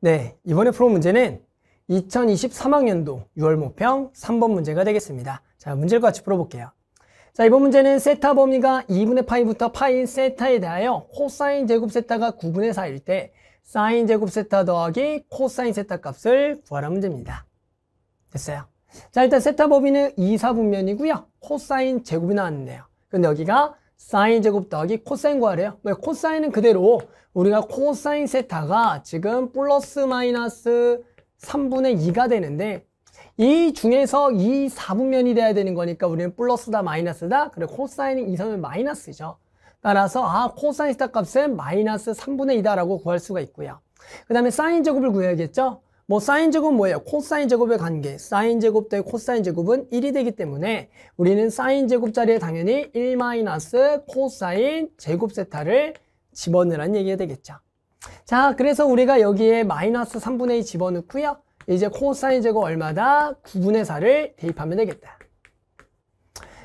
네, 이번에 풀어 문제는 2023학년도 6월 모평 3번 문제가 되겠습니다. 자, 문제를 같이 풀어볼게요. 자, 이번 문제는 세타 범위가 2분의 파이부터 파인 세타에 대하여 코사인 제곱 세타가 9분의 4일 때 사인 제곱 세타 더하기 코사인 세타 값을 구하라 문제입니다. 됐어요. 자, 일단 세타 범위는 2, 4분면이고요. 코사인 제곱이 나왔는데요. 근데 여기가 사인 제곱 더하기 코사인 구하래요. 왜? 코사인은 그대로 우리가 코사인 세타가 지금 플러스 마이너스 3분의 2가 되는데 이 중에서 이 4분면이 돼야 되는 거니까 우리는 플러스다 마이너스다. 그래 코사인은 이선은 마이너스죠. 따라서 아 코사인 세타 값은 마이너스 3분의 2다라고 구할 수가 있고요. 그 다음에 사인 제곱을 구해야겠죠. 뭐 사인 제곱 뭐예요? 코사인 제곱의 관계. 사인 제곱 대 코사인 제곱은 1이 되기 때문에 우리는 사인 제곱 자리에 당연히 1 마이너스 코사인 제곱 세타를 집어넣으란 얘기가 되겠죠. 자, 그래서 우리가 여기에 마이너스 3분의 2 집어넣고요. 이제 코사인 제곱 얼마다? 9분의 4를 대입하면 되겠다.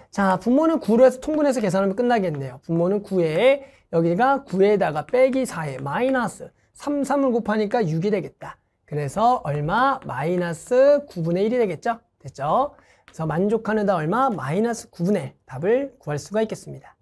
자, 분모는 9로 해서 통분해서 계산하면 끝나겠네요. 분모는 9에 여기가 9에다가 빼기 4에 마이너스 3, 3을 곱하니까 6이 되겠다. 그래서 얼마? 마이너스 9분의 1이 되겠죠? 됐죠? 그래서 만족하는다 얼마? 마이너스 9분의 1. 답을 구할 수가 있겠습니다.